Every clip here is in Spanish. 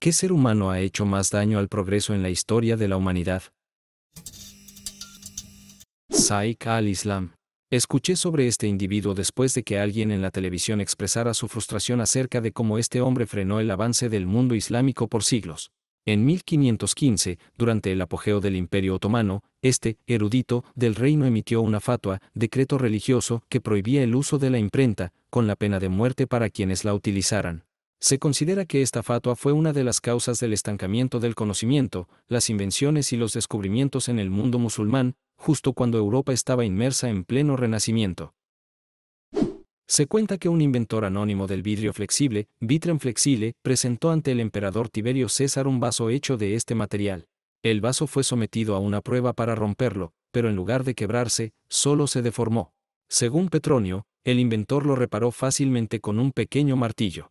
¿Qué ser humano ha hecho más daño al progreso en la historia de la humanidad? Saik al-Islam. Escuché sobre este individuo después de que alguien en la televisión expresara su frustración acerca de cómo este hombre frenó el avance del mundo islámico por siglos. En 1515, durante el apogeo del Imperio Otomano, este erudito del reino emitió una fatua, decreto religioso, que prohibía el uso de la imprenta, con la pena de muerte para quienes la utilizaran. Se considera que esta fatua fue una de las causas del estancamiento del conocimiento, las invenciones y los descubrimientos en el mundo musulmán, justo cuando Europa estaba inmersa en pleno renacimiento. Se cuenta que un inventor anónimo del vidrio flexible, Vitren Flexile, presentó ante el emperador Tiberio César un vaso hecho de este material. El vaso fue sometido a una prueba para romperlo, pero en lugar de quebrarse, solo se deformó. Según Petronio, el inventor lo reparó fácilmente con un pequeño martillo.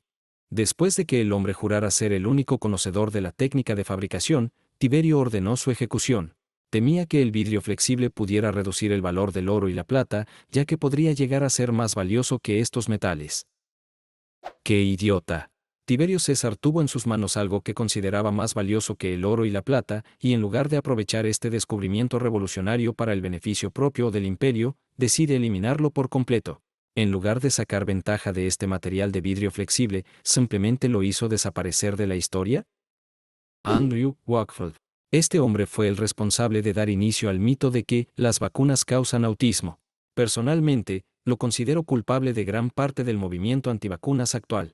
Después de que el hombre jurara ser el único conocedor de la técnica de fabricación, Tiberio ordenó su ejecución. Temía que el vidrio flexible pudiera reducir el valor del oro y la plata, ya que podría llegar a ser más valioso que estos metales. ¡Qué idiota! Tiberio César tuvo en sus manos algo que consideraba más valioso que el oro y la plata, y en lugar de aprovechar este descubrimiento revolucionario para el beneficio propio del imperio, decide eliminarlo por completo en lugar de sacar ventaja de este material de vidrio flexible, simplemente lo hizo desaparecer de la historia? Andrew Wakefield. Este hombre fue el responsable de dar inicio al mito de que las vacunas causan autismo. Personalmente, lo considero culpable de gran parte del movimiento antivacunas actual.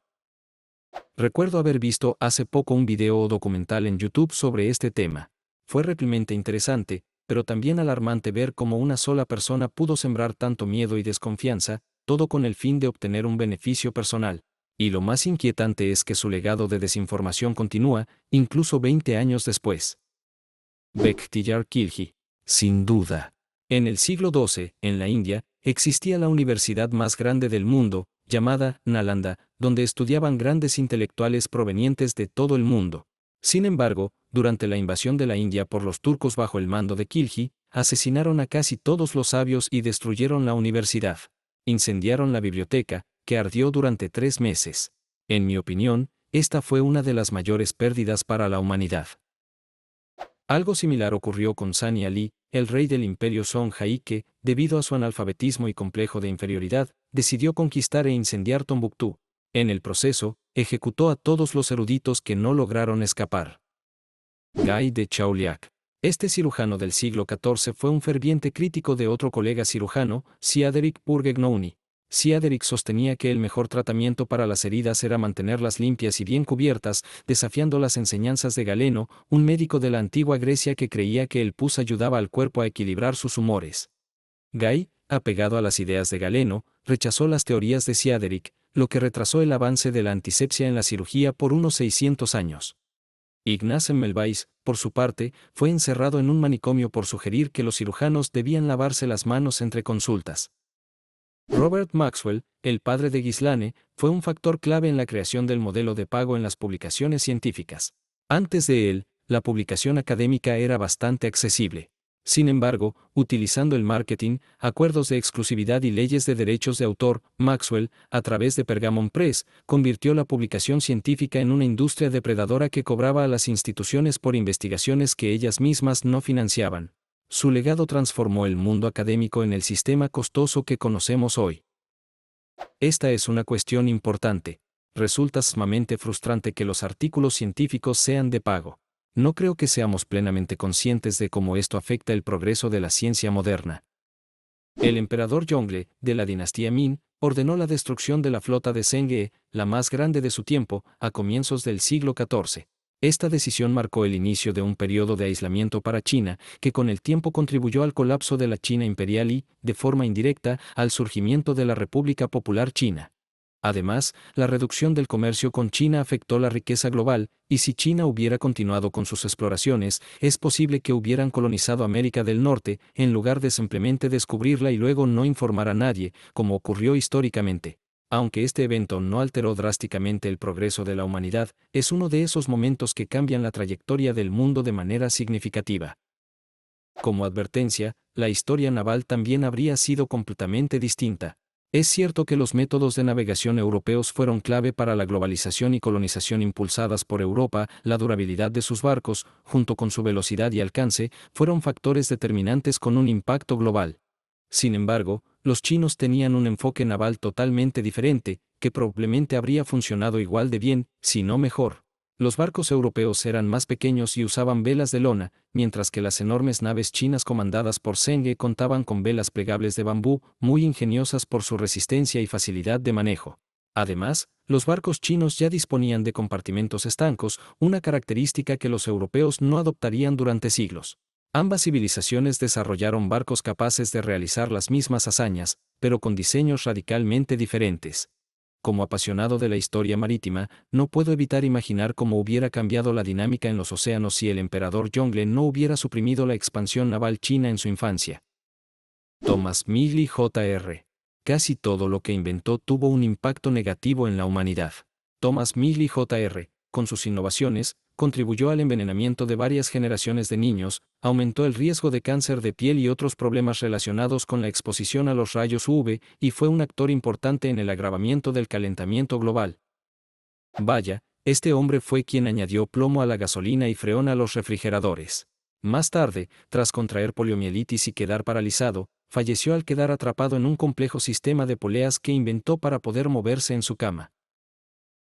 Recuerdo haber visto hace poco un video o documental en YouTube sobre este tema. Fue realmente interesante, pero también alarmante ver cómo una sola persona pudo sembrar tanto miedo y desconfianza, todo con el fin de obtener un beneficio personal. Y lo más inquietante es que su legado de desinformación continúa, incluso 20 años después. Bektiyar Khilji. Sin duda. En el siglo XII, en la India, existía la universidad más grande del mundo, llamada Nalanda, donde estudiaban grandes intelectuales provenientes de todo el mundo. Sin embargo, durante la invasión de la India por los turcos bajo el mando de Kilji, asesinaron a casi todos los sabios y destruyeron la universidad. Incendiaron la biblioteca, que ardió durante tres meses. En mi opinión, esta fue una de las mayores pérdidas para la humanidad. Algo similar ocurrió con Sani Ali, el rey del imperio Songhai que, debido a su analfabetismo y complejo de inferioridad, decidió conquistar e incendiar Tombuctú. En el proceso, ejecutó a todos los eruditos que no lograron escapar. Gai de Chauliak este cirujano del siglo XIV fue un ferviente crítico de otro colega cirujano, Siaderic Purgegnouni. Siaderic sostenía que el mejor tratamiento para las heridas era mantenerlas limpias y bien cubiertas, desafiando las enseñanzas de Galeno, un médico de la antigua Grecia que creía que el pus ayudaba al cuerpo a equilibrar sus humores. Gay, apegado a las ideas de Galeno, rechazó las teorías de Siaderic, lo que retrasó el avance de la antisepsia en la cirugía por unos 600 años. Ignace Melbais, por su parte, fue encerrado en un manicomio por sugerir que los cirujanos debían lavarse las manos entre consultas. Robert Maxwell, el padre de Ghislane, fue un factor clave en la creación del modelo de pago en las publicaciones científicas. Antes de él, la publicación académica era bastante accesible. Sin embargo, utilizando el marketing, acuerdos de exclusividad y leyes de derechos de autor, Maxwell, a través de Pergamon Press, convirtió la publicación científica en una industria depredadora que cobraba a las instituciones por investigaciones que ellas mismas no financiaban. Su legado transformó el mundo académico en el sistema costoso que conocemos hoy. Esta es una cuestión importante. Resulta sumamente frustrante que los artículos científicos sean de pago. No creo que seamos plenamente conscientes de cómo esto afecta el progreso de la ciencia moderna. El emperador Yongle, de la dinastía Ming, ordenó la destrucción de la flota de He, la más grande de su tiempo, a comienzos del siglo XIV. Esta decisión marcó el inicio de un periodo de aislamiento para China, que con el tiempo contribuyó al colapso de la China imperial y, de forma indirecta, al surgimiento de la República Popular China. Además, la reducción del comercio con China afectó la riqueza global, y si China hubiera continuado con sus exploraciones, es posible que hubieran colonizado América del Norte, en lugar de simplemente descubrirla y luego no informar a nadie, como ocurrió históricamente. Aunque este evento no alteró drásticamente el progreso de la humanidad, es uno de esos momentos que cambian la trayectoria del mundo de manera significativa. Como advertencia, la historia naval también habría sido completamente distinta. Es cierto que los métodos de navegación europeos fueron clave para la globalización y colonización impulsadas por Europa, la durabilidad de sus barcos, junto con su velocidad y alcance, fueron factores determinantes con un impacto global. Sin embargo, los chinos tenían un enfoque naval totalmente diferente, que probablemente habría funcionado igual de bien, si no mejor. Los barcos europeos eran más pequeños y usaban velas de lona, mientras que las enormes naves chinas comandadas por Senge contaban con velas plegables de bambú, muy ingeniosas por su resistencia y facilidad de manejo. Además, los barcos chinos ya disponían de compartimentos estancos, una característica que los europeos no adoptarían durante siglos. Ambas civilizaciones desarrollaron barcos capaces de realizar las mismas hazañas, pero con diseños radicalmente diferentes como apasionado de la historia marítima, no puedo evitar imaginar cómo hubiera cambiado la dinámica en los océanos si el emperador Yongle no hubiera suprimido la expansión naval china en su infancia. Thomas Mili Jr. Casi todo lo que inventó tuvo un impacto negativo en la humanidad. Thomas Migley Jr., con sus innovaciones, contribuyó al envenenamiento de varias generaciones de niños, aumentó el riesgo de cáncer de piel y otros problemas relacionados con la exposición a los rayos UV, y fue un actor importante en el agravamiento del calentamiento global. Vaya, este hombre fue quien añadió plomo a la gasolina y freón a los refrigeradores. Más tarde, tras contraer poliomielitis y quedar paralizado, falleció al quedar atrapado en un complejo sistema de poleas que inventó para poder moverse en su cama.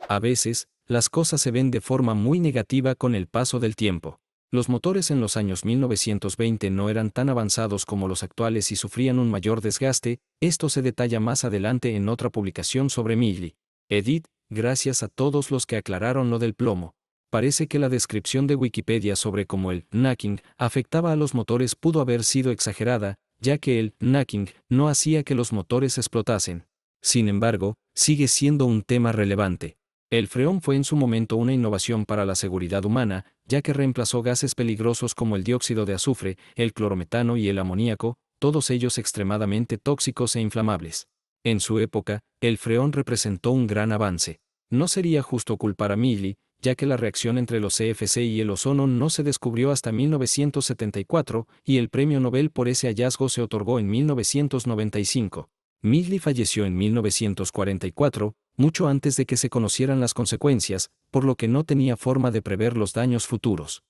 A veces, las cosas se ven de forma muy negativa con el paso del tiempo. Los motores en los años 1920 no eran tan avanzados como los actuales y sufrían un mayor desgaste, esto se detalla más adelante en otra publicación sobre Milly. Edith, gracias a todos los que aclararon lo del plomo. Parece que la descripción de Wikipedia sobre cómo el Nacking afectaba a los motores pudo haber sido exagerada, ya que el knacking no hacía que los motores explotasen. Sin embargo, sigue siendo un tema relevante. El freón fue en su momento una innovación para la seguridad humana, ya que reemplazó gases peligrosos como el dióxido de azufre, el clorometano y el amoníaco, todos ellos extremadamente tóxicos e inflamables. En su época, el freón representó un gran avance. No sería justo culpar a Midley, ya que la reacción entre los CFC e y el ozono no se descubrió hasta 1974 y el premio Nobel por ese hallazgo se otorgó en 1995. Midley falleció en 1944, mucho antes de que se conocieran las consecuencias, por lo que no tenía forma de prever los daños futuros.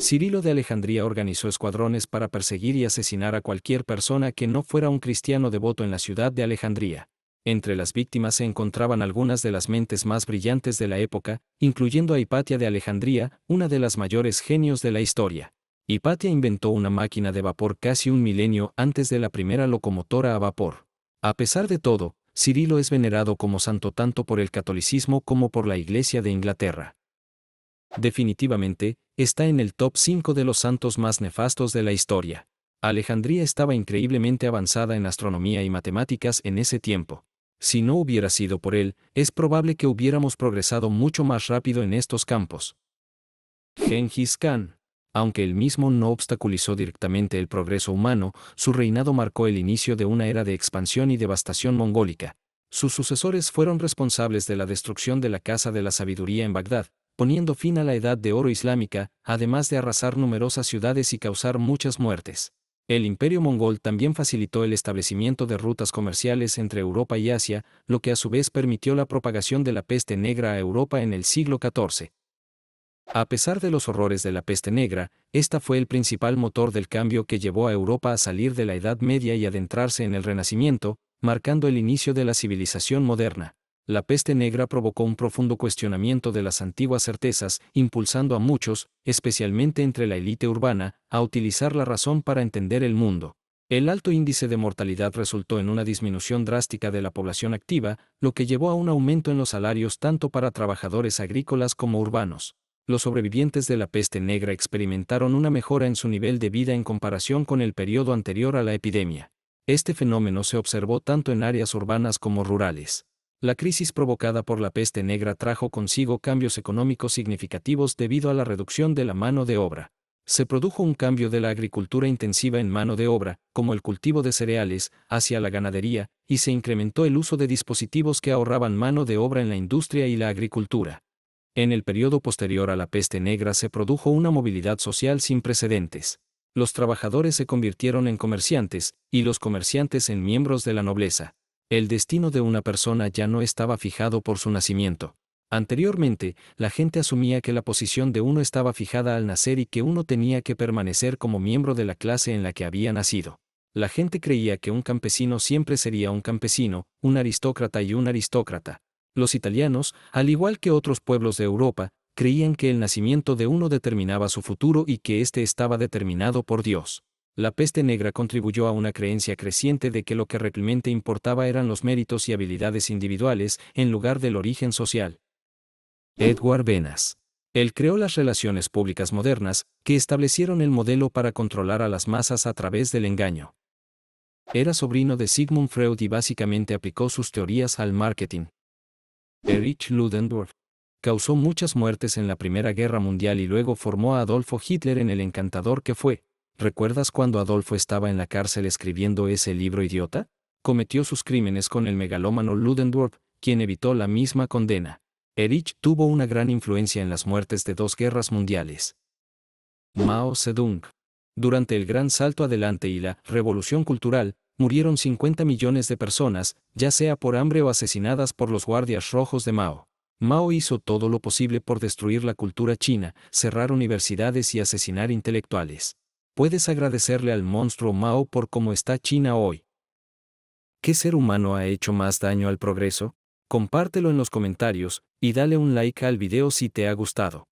Cirilo de Alejandría organizó escuadrones para perseguir y asesinar a cualquier persona que no fuera un cristiano devoto en la ciudad de Alejandría. Entre las víctimas se encontraban algunas de las mentes más brillantes de la época, incluyendo a Hipatia de Alejandría, una de las mayores genios de la historia. Hipatia inventó una máquina de vapor casi un milenio antes de la primera locomotora a vapor. A pesar de todo, Cirilo es venerado como santo tanto por el catolicismo como por la Iglesia de Inglaterra. Definitivamente, está en el top 5 de los santos más nefastos de la historia. Alejandría estaba increíblemente avanzada en astronomía y matemáticas en ese tiempo. Si no hubiera sido por él, es probable que hubiéramos progresado mucho más rápido en estos campos. Genghis Khan aunque el mismo no obstaculizó directamente el progreso humano, su reinado marcó el inicio de una era de expansión y devastación mongólica. Sus sucesores fueron responsables de la destrucción de la Casa de la Sabiduría en Bagdad, poniendo fin a la Edad de Oro Islámica, además de arrasar numerosas ciudades y causar muchas muertes. El imperio mongol también facilitó el establecimiento de rutas comerciales entre Europa y Asia, lo que a su vez permitió la propagación de la peste negra a Europa en el siglo XIV. A pesar de los horrores de la peste negra, esta fue el principal motor del cambio que llevó a Europa a salir de la Edad Media y adentrarse en el Renacimiento, marcando el inicio de la civilización moderna. La peste negra provocó un profundo cuestionamiento de las antiguas certezas, impulsando a muchos, especialmente entre la élite urbana, a utilizar la razón para entender el mundo. El alto índice de mortalidad resultó en una disminución drástica de la población activa, lo que llevó a un aumento en los salarios tanto para trabajadores agrícolas como urbanos los sobrevivientes de la peste negra experimentaron una mejora en su nivel de vida en comparación con el periodo anterior a la epidemia. Este fenómeno se observó tanto en áreas urbanas como rurales. La crisis provocada por la peste negra trajo consigo cambios económicos significativos debido a la reducción de la mano de obra. Se produjo un cambio de la agricultura intensiva en mano de obra, como el cultivo de cereales, hacia la ganadería, y se incrementó el uso de dispositivos que ahorraban mano de obra en la industria y la agricultura. En el periodo posterior a la peste negra se produjo una movilidad social sin precedentes. Los trabajadores se convirtieron en comerciantes, y los comerciantes en miembros de la nobleza. El destino de una persona ya no estaba fijado por su nacimiento. Anteriormente, la gente asumía que la posición de uno estaba fijada al nacer y que uno tenía que permanecer como miembro de la clase en la que había nacido. La gente creía que un campesino siempre sería un campesino, un aristócrata y un aristócrata, los italianos, al igual que otros pueblos de Europa, creían que el nacimiento de uno determinaba su futuro y que éste estaba determinado por Dios. La peste negra contribuyó a una creencia creciente de que lo que realmente importaba eran los méritos y habilidades individuales en lugar del origen social. Edward Venas. Él creó las relaciones públicas modernas, que establecieron el modelo para controlar a las masas a través del engaño. Era sobrino de Sigmund Freud y básicamente aplicó sus teorías al marketing, Erich Ludendorff, causó muchas muertes en la Primera Guerra Mundial y luego formó a Adolfo Hitler en el encantador que fue. ¿Recuerdas cuando Adolfo estaba en la cárcel escribiendo ese libro idiota? Cometió sus crímenes con el megalómano Ludendorff, quien evitó la misma condena. Erich tuvo una gran influencia en las muertes de dos guerras mundiales. Mao Zedong. Durante el Gran Salto Adelante y la Revolución Cultural, murieron 50 millones de personas, ya sea por hambre o asesinadas por los guardias rojos de Mao. Mao hizo todo lo posible por destruir la cultura china, cerrar universidades y asesinar intelectuales. Puedes agradecerle al monstruo Mao por cómo está China hoy. ¿Qué ser humano ha hecho más daño al progreso? Compártelo en los comentarios y dale un like al video si te ha gustado.